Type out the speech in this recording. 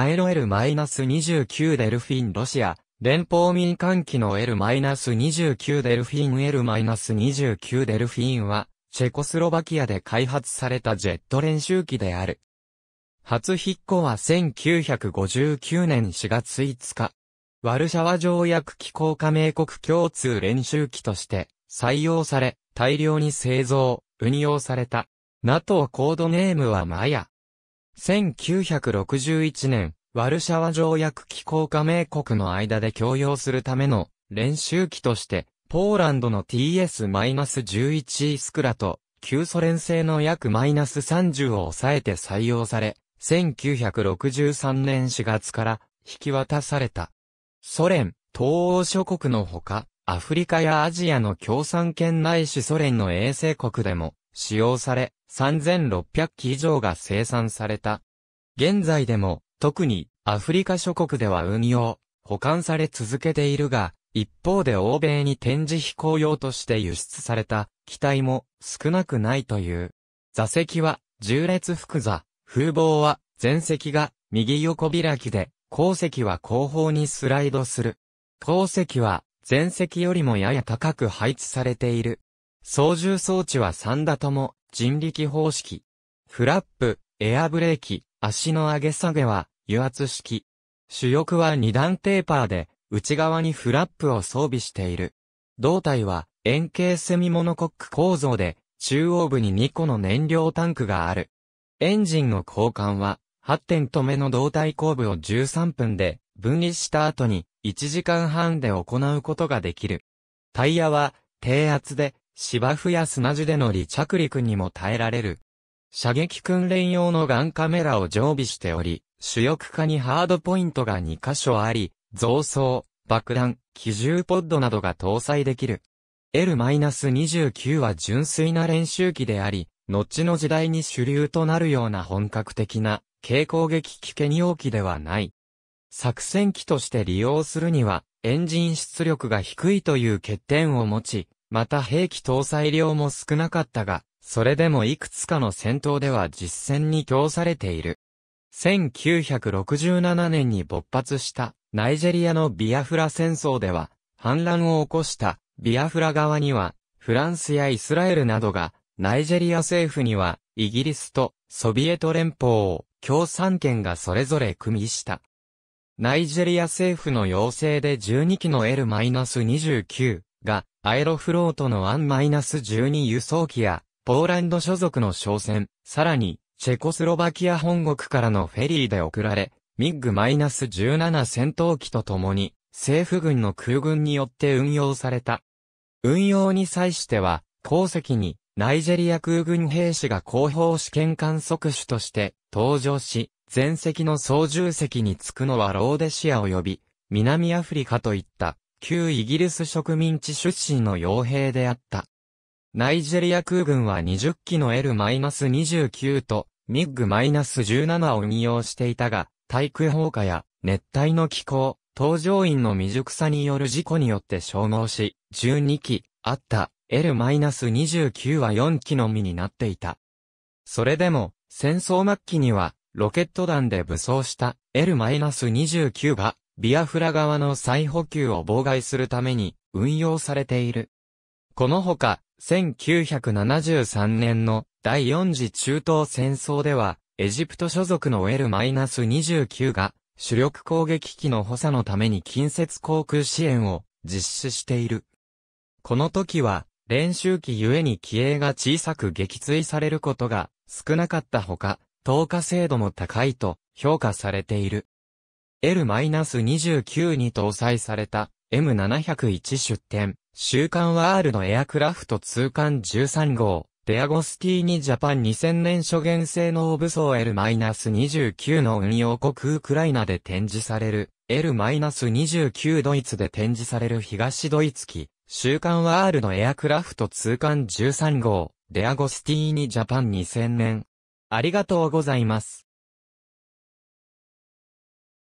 アエロ L-29 デルフィンロシア、連邦民間機の L-29 デルフィン L-29 デルフィンは、チェコスロバキアで開発されたジェット練習機である。初引っ越は1959年4月5日。ワルシャワ条約機構加盟国共通練習機として採用され、大量に製造、運用された。NATO コードネームはマヤ。1961年、ワルシャワ条約機構加盟国の間で共用するための練習機として、ポーランドの TS-11 スクラと、旧ソ連製の約30を抑えて採用され、1963年4月から引き渡された。ソ連、東欧諸国のほか、アフリカやアジアの共産圏ないしソ連の衛星国でも、使用され、3600機以上が生産された。現在でも、特にアフリカ諸国では運用、保管され続けているが、一方で欧米に展示飛行用として輸出された機体も少なくないという。座席は重列複座、風貌は前席が右横開きで、後席は後方にスライドする。後席は前席よりもやや高く配置されている。操縦装置は3打とも人力方式。フラップ、エアブレーキ、足の上げ下げは油圧式。主翼は2段テーパーで内側にフラップを装備している。胴体は円形セミモノコック構造で中央部に2個の燃料タンクがある。エンジンの交換は8点止めの胴体後部を13分で分離した後に1時間半で行うことができる。タイヤは低圧で芝生や砂地での離着陸にも耐えられる。射撃訓練用のガンカメラを常備しており、主翼下にハードポイントが2箇所あり、増装、爆弾、機銃ポッドなどが搭載できる。L-29 は純粋な練習機であり、後の時代に主流となるような本格的な軽攻撃機兼容器ではない。作戦機として利用するには、エンジン出力が低いという欠点を持ち、また兵器搭載量も少なかったが、それでもいくつかの戦闘では実戦に供されている。1967年に勃発したナイジェリアのビアフラ戦争では、反乱を起こしたビアフラ側には、フランスやイスラエルなどが、ナイジェリア政府には、イギリスとソビエト連邦を共産権がそれぞれ組みした。ナイジェリア政府の要請で12機の L-29 がアエロフロートのアン -12 輸送機や、ポーランド所属の商船、さらに、チェコスロバキア本国からのフェリーで送られ、ミッグ -17 戦闘機とともに、政府軍の空軍によって運用された。運用に際しては、鉱石に、ナイジェリア空軍兵士が後方試験官即手として登場し、前席の操縦席に着くのはローデシア及び、南アフリカといった旧イギリス植民地出身の傭兵であった。ナイジェリア空軍は20機の L-29 とミッグ -17 を運用していたが、対空砲火や熱帯の気候、搭乗員の未熟さによる事故によって消耗し、12機あった L-29 は4機のみになっていた。それでも、戦争末期には、ロケット弾で武装した L-29 がビアフラ側の再補給を妨害するために運用されている。このほか、1973年の第4次中東戦争では、エジプト所属の L-29 が主力攻撃機の補佐のために近接航空支援を実施している。この時は、練習機ゆえに機影が小さく撃墜されることが少なかったほか、投下精度も高いと評価されている。L-29 に搭載された M701 出展、週刊ワールドエアクラフト通貫13号、デアゴスティーニジャパン2000年初現性能武装 L-29 の運用国ウクライナで展示される、L-29 ドイツで展示される東ドイツ機、週刊ワールドエアクラフト通貫13号、デアゴスティーニジャパン2000年。ありがとうございます。